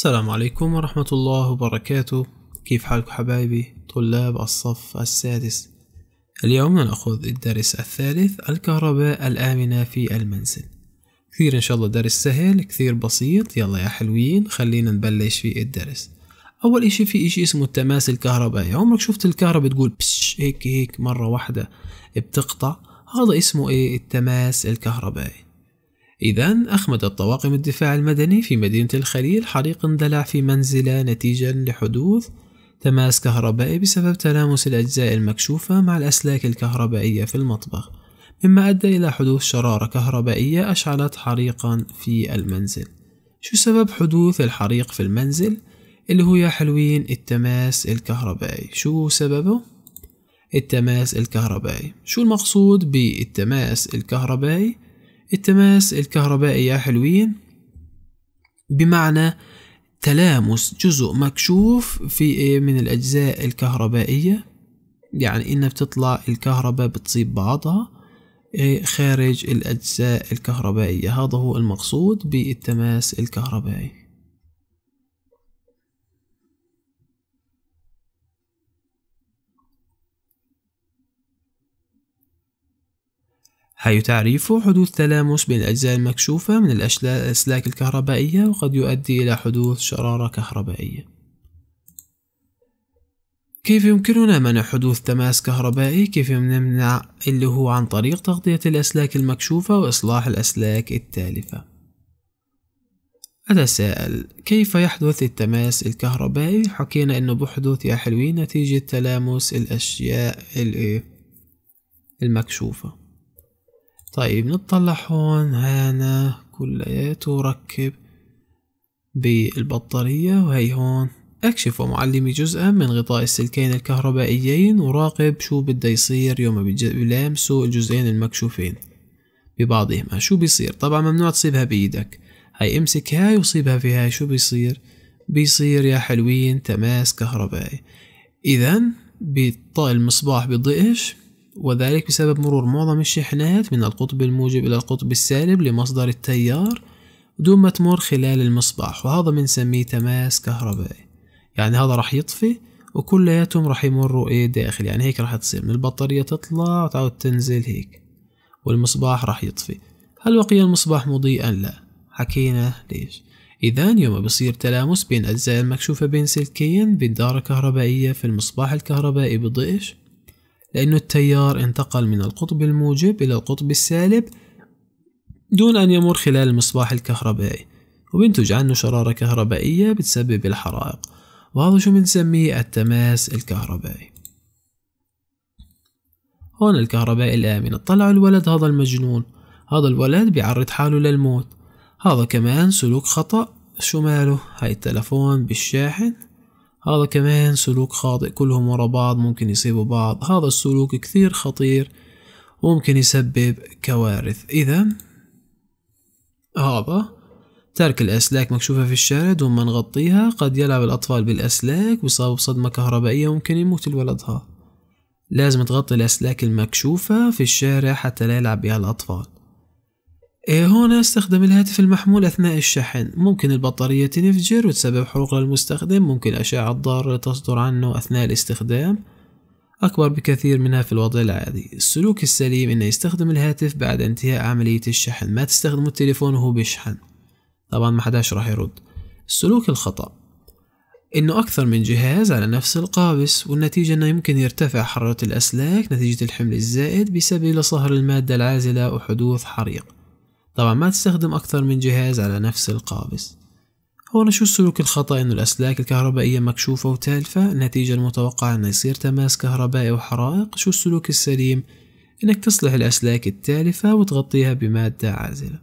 السلام عليكم ورحمة الله وبركاته كيف حالكم حبايبي طلاب الصف السادس اليوم نأخذ الدرس الثالث الكهرباء الآمنة في المنزل كثير إن شاء الله درس سهل كثير بسيط يلا يا حلوين خلينا نبلش في الدرس أول إشي في إشي اسمه التماس الكهربائي عمرك شفت الكهرباء تقول بش هيك هيك مرة واحدة بتقطع هذا اسمه إيه التماس الكهربائي إذا أخمدت طواقم الدفاع المدني في مدينة الخليل حريق اندلع في منزله نتيجة لحدوث تماس كهربائي بسبب تلامس الأجزاء المكشوفة مع الأسلاك الكهربائية في المطبخ مما أدى إلى حدوث شرارة كهربائية أشعلت حريقا في المنزل شو سبب حدوث الحريق في المنزل؟ اللي هو يا حلوين التماس الكهربائي شو سببه؟ التماس الكهربائي شو المقصود بالتماس الكهربائي؟ التماس الكهربائي يا حلوين بمعنى تلامس جزء مكشوف في من الأجزاء الكهربائية يعني إن بتطلع الكهرباء بتصيب بعضها إيه، خارج الأجزاء الكهربائية هذا هو المقصود بالتماس الكهربائي حيث تعريفه حدوث تلامس بين الأجزاء المكشوفة من الأسلاك الكهربائية وقد يؤدي إلى حدوث شرارة كهربائية كيف يمكننا منع حدوث تماس كهربائي؟ كيف نمنع اللي هو عن طريق تغطية الأسلاك المكشوفة وإصلاح الأسلاك التالفة أتساءل كيف يحدث التماس الكهربائي؟ حكينا أنه بحدوث يا حلوين نتيجة تلامس الأشياء المكشوفة طيب نطلع هون هنا كلياته ركب بالبطارية وهي هون أكشف ومعلمي جزءا من غطاء السلكين الكهربائيين وراقب شو بده يصير يوم بلامسوا الجزئين المكشوفين ببعضهما شو بيصير طبعا ممنوع تصيبها بإيدك هاي امسك هاي وصيبها في هاي شو بيصير بيصير يا حلوين تماس كهربائي إذا المصباح بيضيقش وذلك بسبب مرور معظم الشحنات من القطب الموجب إلى القطب السالب لمصدر التيار دون ما تمر خلال المصباح وهذا بنسميه تماس كهربائي يعني هذا راح يطفي وكلياتهم راح يمروا ايه داخل يعني هيك راح تصير من البطارية تطلع وتعود تنزل هيك والمصباح راح يطفي هل بقي المصباح مضيئا؟ لا حكينا ليش إذا يوم بصير تلامس بين أجزاء المكشوفة بين سلكين بالدارة الكهربائية في المصباح الكهربائي بضئش لأن التيار انتقل من القطب الموجب إلى القطب السالب دون أن يمر خلال المصباح الكهربائي وبنتج عنه شرارة كهربائية بتسبب الحرائق وهذا شو بنسميه التماس الكهربائي هون الكهرباء الآمن طلعوا الولد هذا المجنون هذا الولد بيعرض حاله للموت هذا كمان سلوك خطأ شو ماله هاي التلفون بالشاحن هذا كمان سلوك خاطئ كلهم ورا بعض ممكن يصيبوا بعض هذا السلوك كثير خطير وممكن يسبب كوارث إذا هذا ترك الأسلاك مكشوفة في الشارع دون ما نغطيها قد يلعب الأطفال بالأسلاك ويصابوا بصدمة كهربائية وممكن يموت الولد ها لازم تغطي الأسلاك المكشوفة في الشارع حتى لا يلعب بها الأطفال إيه، هنا استخدم الهاتف المحمول أثناء الشحن ممكن البطارية تنفجر وتسبب حروق للمستخدم ممكن أشعة ضارة تصدر عنه أثناء الاستخدام أكبر بكثير منها في الوضع العادي السلوك السليم أنه يستخدم الهاتف بعد انتهاء عملية الشحن ما تستخدموا التليفون وهو بيشحن طبعا ما حداش راح يرد السلوك الخطأ انه اكثر من جهاز على نفس القابس والنتيجة انه يمكن يرتفع حرارة الاسلاك نتيجة الحمل الزائد بسبب صهر المادة العازلة وحدوث حريق طبعا ما تستخدم أكثر من جهاز على نفس القابس هون شو السلوك الخطأ إنه الأسلاك الكهربائية مكشوفة وتالفة النتيجة المتوقعة إنه يصير تماس كهربائي وحرائق شو السلوك السليم إنك تصلح الأسلاك التالفة وتغطيها بمادة عازلة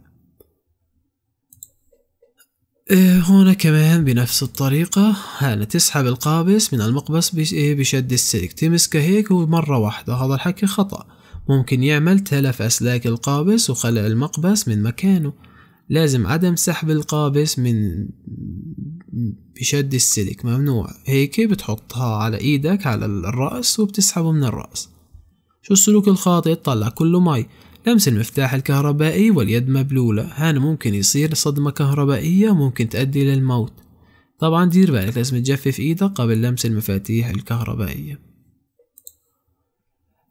إيه، هنا كمان بنفس الطريقة هنا تسحب القابس من المقبس إيه، بشد السلك تمسكه هيك ومرة واحدة هذا الحكي خطأ ممكن يعمل تلف أسلاك القابس وخلع المقبس من مكانه لازم عدم سحب القابس من بشد السلك ممنوع هيك بتحطها على ايدك على الرأس وبتسحبه من الرأس شو السلوك الخاطئ طلع كله مي لمس المفتاح الكهربائي واليد مبلولة هان ممكن يصير صدمة كهربائية ممكن تؤدي للموت طبعا دير بالك لازم تجفف ايدك قبل لمس المفاتيح الكهربائية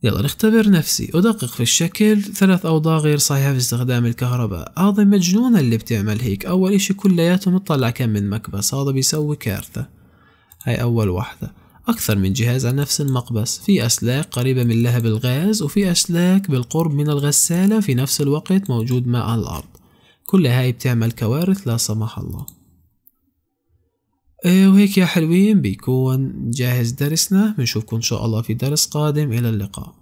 يلا نختبر نفسي أدقق في الشكل ثلاث أوضاع غير صحيحة في استخدام الكهرباء هذا مجنونة اللي بتعمل هيك أول إشي كلياته تطلع كم من مكبس هذا بيسوي كارثة هاي أول واحدة أكثر من جهاز على نفس المقبس في أسلاك قريبة من لهب الغاز وفي أسلاك بالقرب من الغسالة في نفس الوقت موجود ماء على الأرض كل هاي بتعمل كوارث لا سمح الله إيه، وهيك يا حلوين بيكون جاهز درسنا بنشوفكم إن شاء الله في درس قادم إلى اللقاء